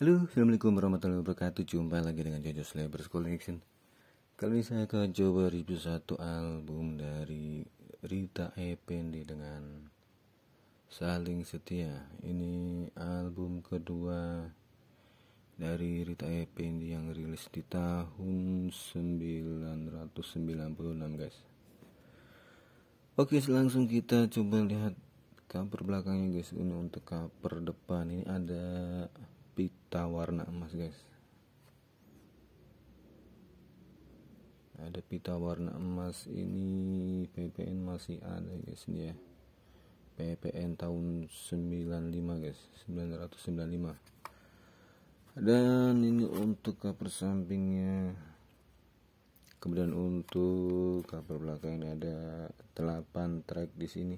Halo, Assalamualaikum warahmatullahi wabarakatuh Jumpa lagi dengan Jojo Slabers Collection Kali ini saya akan coba review satu album dari Rita Ependi dengan Saling Setia Ini album kedua dari Rita Ependi yang rilis di tahun 996 guys Oke langsung kita coba lihat cover belakangnya guys Ini untuk cover depan ini ada pita warna emas guys ada pita warna emas ini PPN masih ada guys ini ya PPN tahun 95 guys 995 dan ini untuk cover sampingnya kemudian untuk cover belakang ini ada 8 track di sini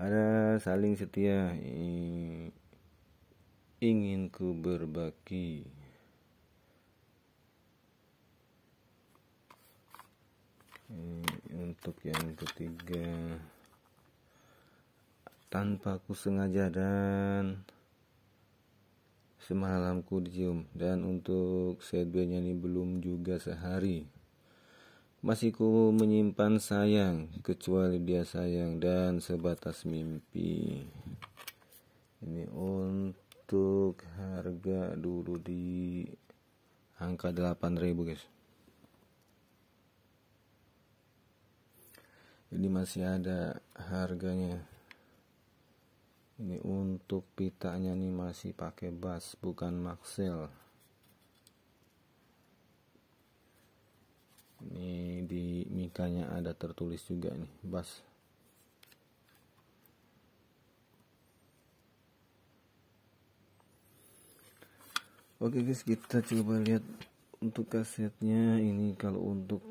ada saling setia ingin ku berbagi eh, untuk yang ketiga tanpa ku sengaja dan semalamku ku dan untuk setbenya ini belum juga sehari masih ku menyimpan sayang kecuali dia sayang dan sebatas mimpi. Ini untuk harga dulu di angka 8000 guys. Ini masih ada harganya. Ini untuk pitanya nih masih pakai bass bukan maxell. ini di mikanya ada tertulis juga nih bas oke guys kita coba lihat untuk kasetnya ini kalau untuk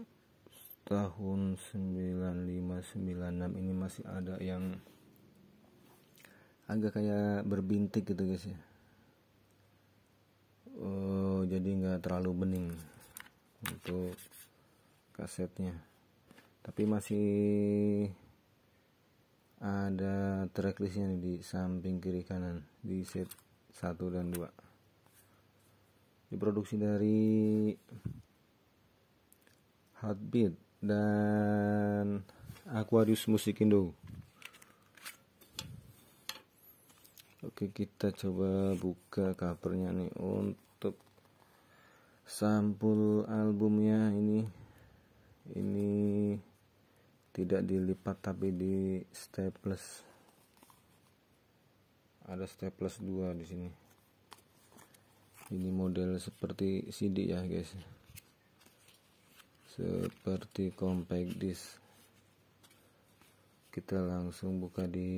tahun 9596 ini masih ada yang agak kayak berbintik gitu guys ya Oh jadi nggak terlalu bening untuk kasetnya tapi masih ada tracklistnya nih di samping kiri kanan di set 1 dan 2 diproduksi dari Heartbeat dan Aquarius Musik Indo oke kita coba buka covernya nih untuk sampul albumnya ini ini tidak dilipat tapi di staples ada staples dua di sini ini model seperti CD ya guys seperti compact disc kita langsung buka di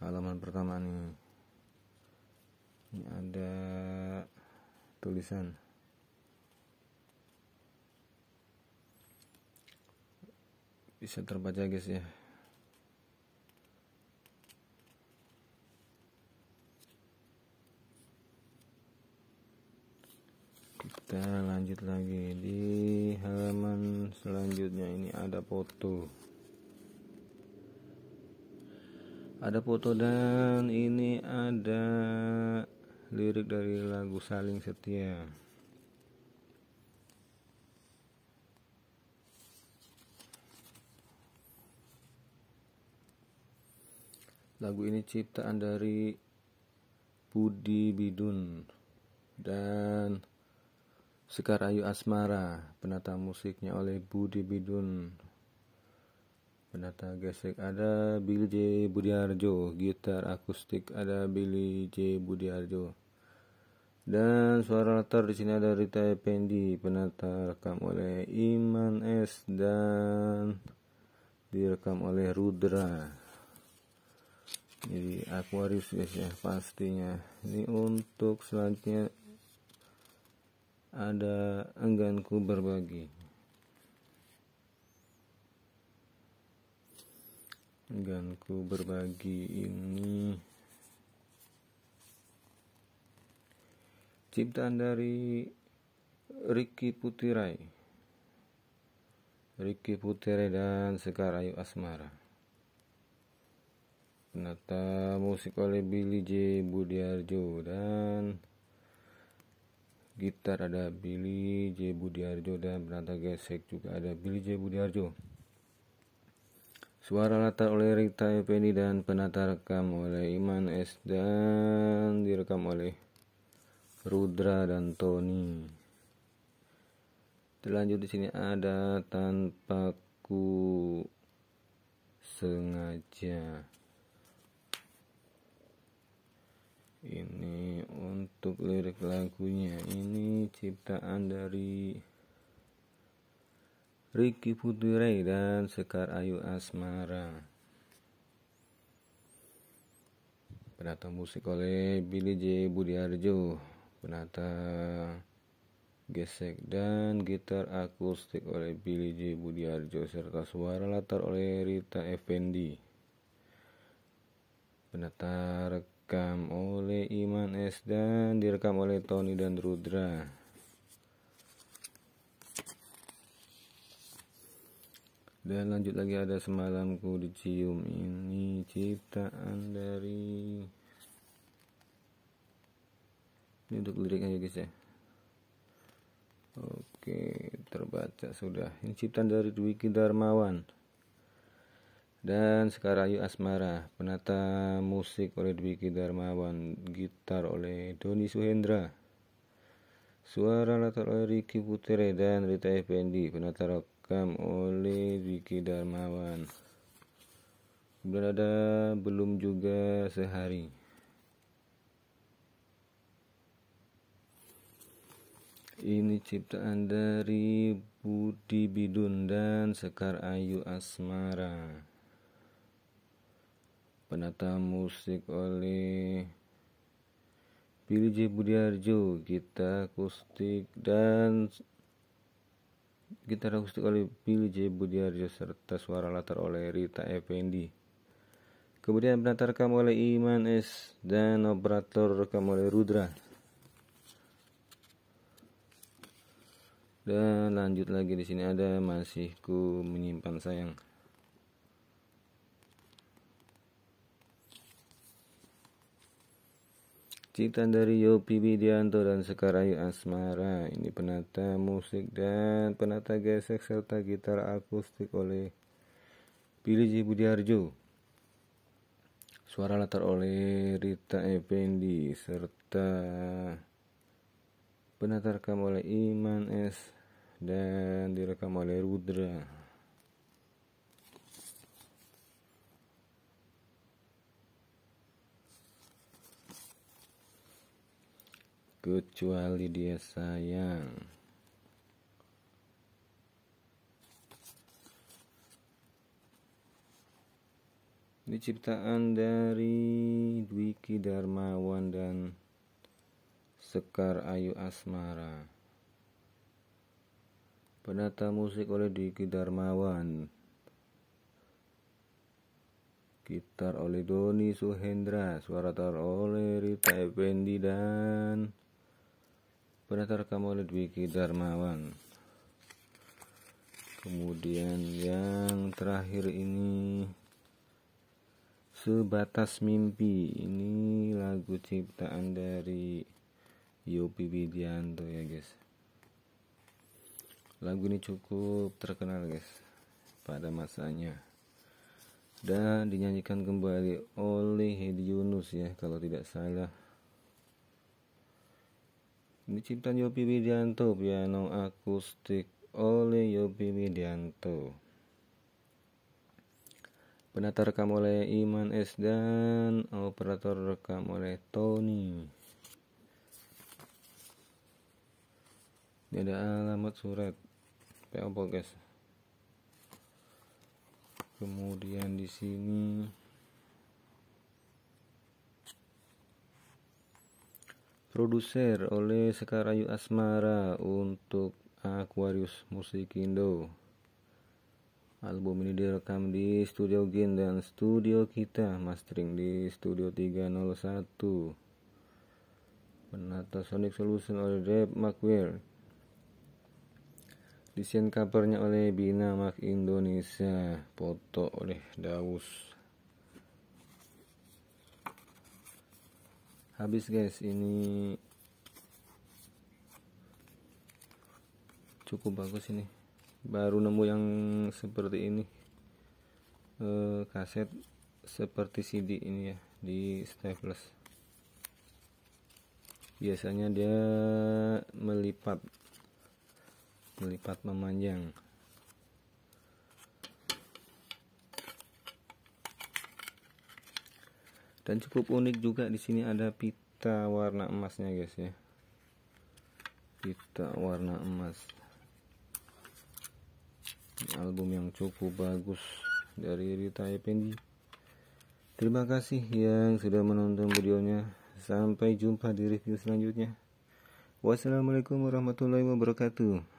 halaman pertama nih ini ada tulisan bisa terbaca guys ya kita lanjut lagi di halaman selanjutnya ini ada foto ada foto dan ini ada lirik dari lagu saling setia Lagu ini ciptaan dari Budi Bidun dan Sekar Ayu Asmara, penata musiknya oleh Budi Bidun. Penata gesek ada Billy J. Budiarjo, gitar akustik ada Billy J. Budiarjo. Dan suara latar di sini ada Rita Pendi penata rekam oleh Iman S dan direkam oleh Rudra jadi Aquarius guys ya, ya pastinya ini untuk selanjutnya ada engganku berbagi engganku berbagi ini ciptaan dari Ricky Putirai Ricky Putirai dan Sekar Ayu Asmara nata musik oleh Billy J Budiarjo dan gitar ada Billy J Budiarjo dan penata gesek juga ada Billy J Budiarjo suara latar oleh Rita Effendi dan penata rekam oleh Iman S dan direkam oleh Rudra dan Tony terlanjut di sini ada tanpa ku sengaja ini untuk lirik lagunya ini ciptaan dari Ricky Putri dan Sekar Ayu Asmara penata musik oleh Billy J Budiarjo penata gesek dan gitar akustik oleh Billy J Budiarjo serta suara latar oleh Rita Effendi penata direkam oleh Iman S dan direkam oleh Tony dan Rudra. Dan lanjut lagi ada semalamku dicium ini ciptaan dari ini untuk liriknya ya guys ya. Oke, terbaca sudah. Ini ciptaan dari Dwi Kidarmawan dan Sekarayu Asmara, penata musik oleh Dwiki Darmawan, gitar oleh Doni Suhendra, suara latar oleh Riki Putere dan Rita Effendi, penata rekam oleh Dwiki Darmawan. Berada belum juga sehari. Ini ciptaan dari Budi Bidun dan Sekar Ayu Asmara penata musik oleh Billy J Budiarjo kita akustik dan gitar akustik oleh Billy J Budiarjo serta suara latar oleh Rita Effendi kemudian penata rekam oleh Iman S dan operator rekam oleh Rudra dan lanjut lagi di sini ada masih ku menyimpan sayang Ciptaan dari Yopi Widianto dan Sekarayu Asmara. Ini penata musik dan penata gesek serta gitar akustik oleh Billy J. Budiarjo. Suara latar oleh Rita Ependi serta penata rekam oleh Iman S dan direkam oleh Rudra. kecuali dia sayang Ini ciptaan dari Dwiki Darmawan dan Sekar Ayu Asmara. Penata musik oleh Dwiki Darmawan. Gitar oleh Doni Suhendra, suara tar oleh Rita Effendi dan Pendaftar kamu Wiki Darmawan kemudian yang terakhir ini sebatas mimpi ini lagu ciptaan dari Yopi Widianto ya guys lagu ini cukup terkenal guys pada masanya dan dinyanyikan kembali oleh Hedi Yunus ya kalau tidak salah ini cipta Yopi Widianto piano akustik oleh Yopi Widianto. Penata rekam oleh Iman S dan operator rekam oleh Tony. Ini ada alamat surat PO Podcast. Kemudian di sini produser oleh Sekarayu Asmara untuk Aquarius Musik Indo. Album ini direkam di Studio Gin dan studio kita, mastering di Studio 301. Penata Sonic Solution oleh Dave McWear. Desain covernya oleh Bina Mak Indonesia, foto oleh Daus habis guys ini cukup bagus ini baru nemu yang seperti ini e, kaset seperti CD ini ya di staples biasanya dia melipat melipat memanjang dan cukup unik juga di sini ada pita warna emasnya guys ya pita warna emas album yang cukup bagus dari Rita Effendi terima kasih yang sudah menonton videonya sampai jumpa di review selanjutnya wassalamualaikum warahmatullahi wabarakatuh